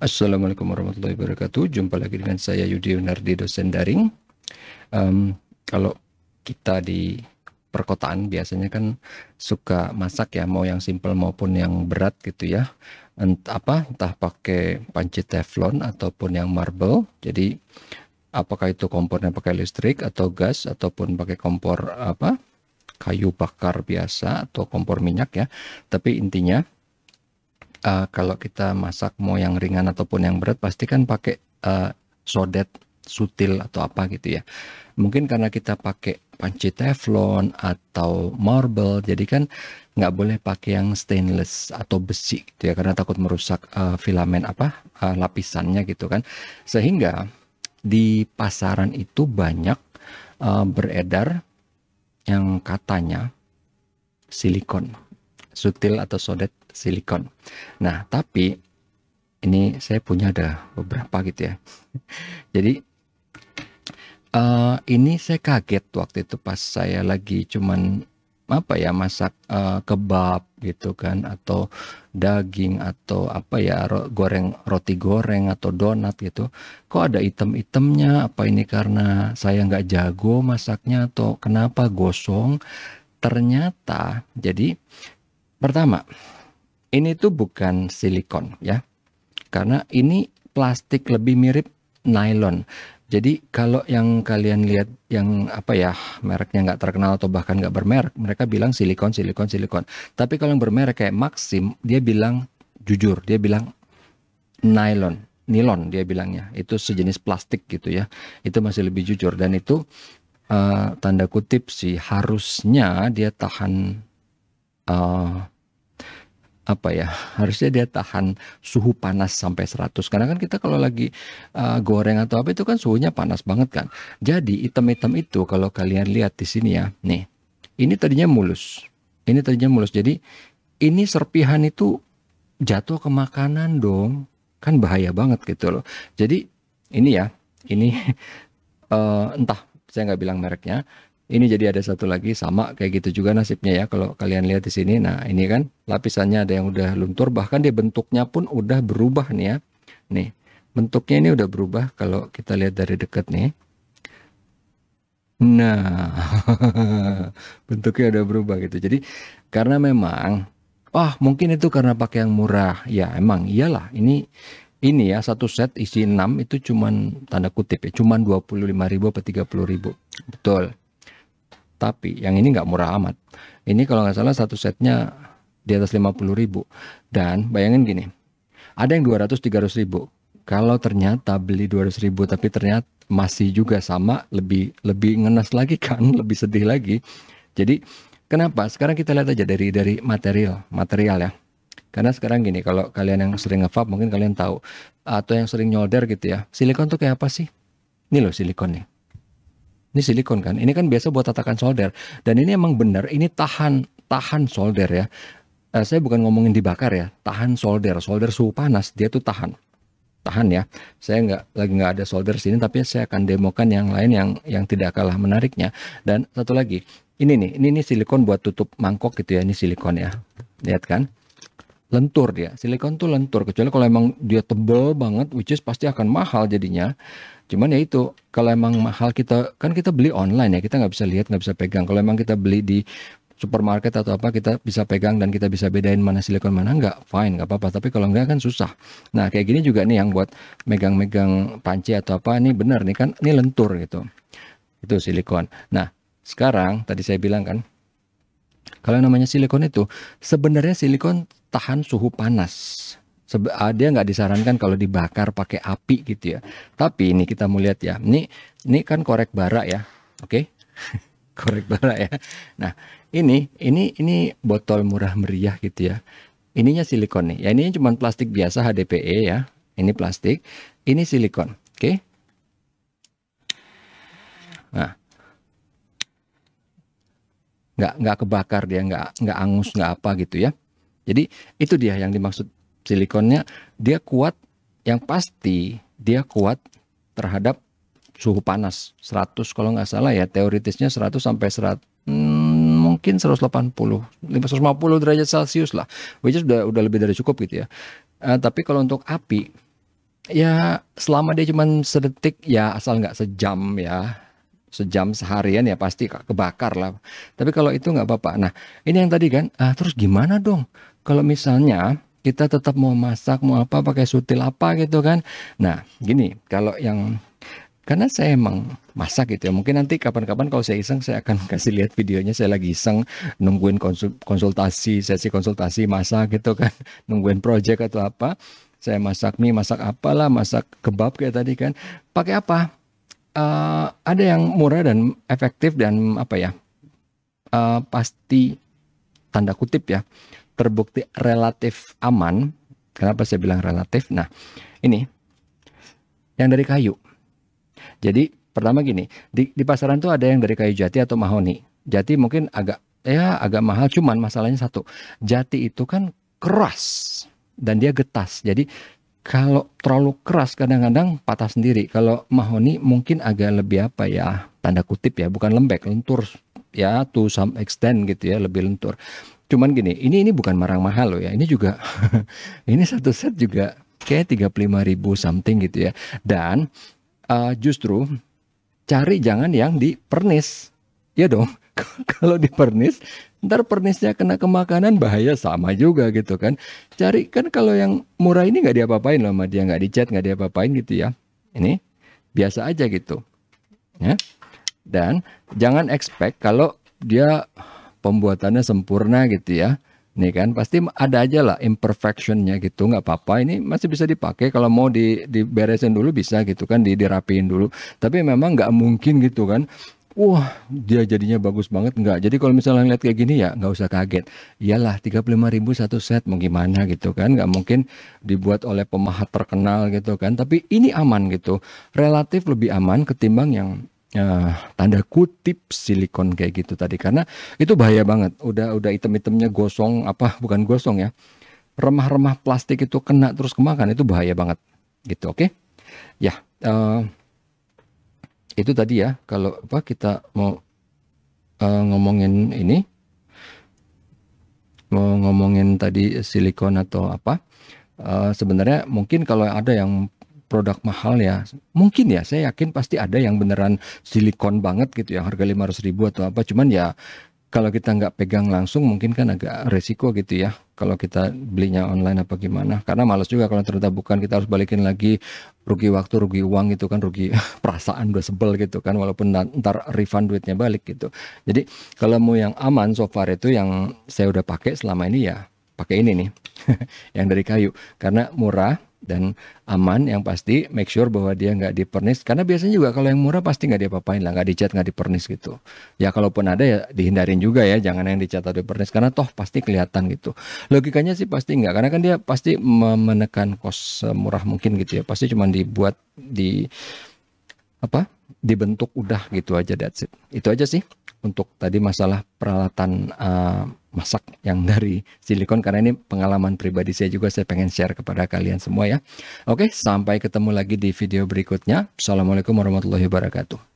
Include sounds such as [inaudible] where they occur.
Assalamualaikum warahmatullahi wabarakatuh. Jumpa lagi dengan saya Yudi Yunardi, dosen daring. Um, kalau kita di perkotaan biasanya kan suka masak ya, mau yang simple maupun yang berat gitu ya. Ent apa entah pakai panci teflon ataupun yang marble. Jadi apakah itu kompornya pakai listrik atau gas ataupun pakai kompor apa kayu bakar biasa atau kompor minyak ya. Tapi intinya uh, kalau kita masak mau yang ringan ataupun yang berat pasti kan pakai uh, sodet sutil atau apa gitu ya. Mungkin karena kita pakai panci teflon atau marble, jadi kan nggak boleh pakai yang stainless atau besi gitu ya, karena takut merusak uh, filamen apa uh, lapisannya gitu kan. Sehingga di pasaran itu banyak uh, beredar yang katanya silikon sutil atau sodet silikon. Nah, tapi ini saya punya ada beberapa gitu ya. [laughs] Jadi uh, ini saya kaget waktu itu pas saya lagi cuman apa ya masak uh, kebab gitu kan atau daging atau apa ya ro goreng roti goreng atau donat gitu kok ada item-itemnya apa ini karena saya nggak jago masaknya atau kenapa gosong ternyata jadi pertama ini tuh bukan silikon ya. Karena ini plastik lebih mirip nylon. Jadi kalau yang kalian lihat yang apa ya mereknya nggak terkenal atau bahkan nggak bermerek, mereka bilang silikon, silikon, silikon. Tapi kalau yang bermerek kayak Maxim, dia bilang jujur, dia bilang nylon, nilon dia bilangnya. Itu sejenis plastik gitu ya. Itu masih lebih jujur dan itu uh, tanda kutip sih harusnya dia tahan uh, apa ya harusnya dia tahan suhu panas sampai 100 karena kan kita kalau lagi uh, goreng atau apa itu kan suhunya panas banget kan jadi item-item itu kalau kalian lihat di sini ya nih ini tadinya mulus ini tadinya mulus jadi ini serpihan itu jatuh ke makanan dong kan bahaya banget gitu loh jadi ini ya ini uh, [laughs] entah saya nggak bilang mereknya ini jadi ada satu lagi sama kayak gitu juga nasibnya ya kalau kalian lihat di sini. Nah, ini kan lapisannya ada yang udah luntur bahkan dia bentuknya pun udah berubah nih ya. Nih, bentuknya ini udah berubah kalau kita lihat dari dekat nih. Nah, [laughs] bentuknya udah berubah gitu. Jadi karena memang wah, mungkin itu karena pakai yang murah. Ya, emang iyalah. Ini ini ya satu set isi 6 itu cuman tanda kutip ya cuman 25.000 atau 30.000. Betul. Tapi yang ini nggak murah amat. Ini kalau nggak salah satu setnya di atas 50 ribu. Dan bayangin gini, ada yang 200-300 ribu. Kalau ternyata beli 200 ribu tapi ternyata masih juga sama, lebih lebih ngenes lagi kan, [laughs] lebih sedih lagi. Jadi kenapa? Sekarang kita lihat aja dari dari material, material ya. Karena sekarang gini, kalau kalian yang sering ngevap mungkin kalian tahu atau yang sering nyolder gitu ya. Silikon tuh kayak apa sih? Ini loh silikon nih. Ini silikon kan. Ini kan biasa buat tatakan solder. Dan ini emang benar. Ini tahan tahan solder ya. Eh, saya bukan ngomongin dibakar ya. Tahan solder. Solder suhu panas dia tuh tahan. Tahan ya. Saya nggak lagi nggak ada solder sini tapi saya akan demokan yang lain yang yang tidak kalah menariknya. Dan satu lagi. Ini nih, ini, ini silikon buat tutup mangkok gitu ya, ini silikon ya. Lihat kan? lentur dia. Silikon tuh lentur kecuali kalau emang dia tebel banget which is pasti akan mahal jadinya. Cuman ya itu kalau emang mahal kita kan kita beli online ya, kita nggak bisa lihat, nggak bisa pegang. Kalau emang kita beli di supermarket atau apa kita bisa pegang dan kita bisa bedain mana silikon mana enggak fine nggak apa-apa tapi kalau enggak kan susah nah kayak gini juga nih yang buat megang-megang panci atau apa ini benar nih kan ini lentur gitu itu silikon nah sekarang tadi saya bilang kan kalau namanya silikon itu sebenarnya silikon tahan suhu panas. Ah, dia nggak disarankan kalau dibakar pakai api gitu ya. Tapi ini kita mau lihat ya. Ini ini kan korek bara ya. Oke. Okay? [laughs] korek bara ya. Nah, ini ini ini botol murah meriah gitu ya. Ininya silikon nih. Ya ini cuma plastik biasa HDPE ya. Ini plastik, ini silikon. Oke. Okay? Nah. Nggak nggak kebakar dia, nggak nggak angus, nggak apa gitu ya. Jadi itu dia yang dimaksud silikonnya dia kuat yang pasti dia kuat terhadap suhu panas 100 kalau nggak salah ya teoritisnya 100 sampai 100 hmm, mungkin 180 550 derajat celcius lah which is udah, udah lebih dari cukup gitu ya uh, tapi kalau untuk api ya selama dia cuma sedetik ya asal nggak sejam ya sejam seharian ya pasti kebakar lah. Tapi kalau itu nggak apa-apa. Nah ini yang tadi kan, ah, terus gimana dong? Kalau misalnya kita tetap mau masak mau apa pakai sutil apa gitu kan? Nah gini kalau yang karena saya emang masak gitu ya mungkin nanti kapan-kapan kalau saya iseng saya akan [laughs] kasih lihat videonya saya lagi iseng nungguin konsultasi sesi konsultasi masak gitu kan [laughs] nungguin project atau apa saya masak mie masak apalah masak kebab kayak tadi kan pakai apa uh, ada yang murah dan efektif dan apa ya uh, pasti tanda kutip ya terbukti relatif aman. Kenapa saya bilang relatif? Nah ini yang dari kayu. Jadi pertama gini di, di pasaran tuh ada yang dari kayu jati atau mahoni. Jati mungkin agak ya agak mahal cuman masalahnya satu jati itu kan keras dan dia getas jadi kalau terlalu keras kadang-kadang patah sendiri. Kalau mahoni mungkin agak lebih apa ya, tanda kutip ya, bukan lembek, lentur ya to some extent gitu ya, lebih lentur. Cuman gini, ini ini bukan marang mahal loh ya. Ini juga [laughs] ini satu set juga kayak ribu something gitu ya. Dan uh, justru cari jangan yang di pernis. Ya dong, [laughs] kalau di pernis, ntar pernisnya kena ke makanan bahaya sama juga gitu kan. Cari kan kalau yang murah ini nggak diapa-apain lama dia nggak dicat nggak diapa-apain gitu ya. Ini biasa aja gitu. Ya. Dan jangan expect kalau dia pembuatannya sempurna gitu ya. Nih kan pasti ada aja lah imperfectionnya gitu nggak apa-apa ini masih bisa dipakai kalau mau di diberesin dulu bisa gitu kan di dirapiin dulu tapi memang nggak mungkin gitu kan wah dia jadinya bagus banget enggak jadi kalau misalnya lihat kayak gini ya nggak usah kaget iyalah 35.000 satu set mau gimana gitu kan nggak mungkin dibuat oleh pemahat terkenal gitu kan tapi ini aman gitu relatif lebih aman ketimbang yang uh, tanda kutip silikon kayak gitu tadi karena itu bahaya banget udah udah item-itemnya gosong apa bukan gosong ya remah-remah plastik itu kena terus kemakan itu bahaya banget gitu oke okay? ya yeah, uh, itu tadi ya kalau apa kita mau uh, ngomongin ini mau ngomongin tadi silikon atau apa uh, sebenarnya mungkin kalau ada yang produk mahal ya mungkin ya saya yakin pasti ada yang beneran silikon banget gitu yang harga 500 ribu atau apa cuman ya kalau kita nggak pegang langsung mungkin kan agak resiko gitu ya kalau kita belinya online apa gimana karena males juga kalau ternyata bukan kita harus balikin lagi rugi waktu rugi uang gitu kan rugi [laughs] perasaan udah sebel gitu kan walaupun ntar refund duitnya balik gitu jadi kalau mau yang aman so far itu yang saya udah pakai selama ini ya pakai ini nih [laughs] yang dari kayu karena murah dan aman yang pasti make sure bahwa dia nggak dipernis karena biasanya juga kalau yang murah pasti nggak diapa-apain lah nggak dicat nggak dipernis gitu ya kalaupun ada ya dihindarin juga ya jangan yang dicat atau dipernis karena toh pasti kelihatan gitu logikanya sih pasti nggak karena kan dia pasti menekan kos murah mungkin gitu ya pasti cuma dibuat di apa dibentuk udah gitu aja that's it itu aja sih untuk tadi masalah peralatan uh, masak yang dari silikon karena ini pengalaman pribadi saya juga saya pengen share kepada kalian semua ya. Oke, sampai ketemu lagi di video berikutnya. Assalamualaikum warahmatullahi wabarakatuh.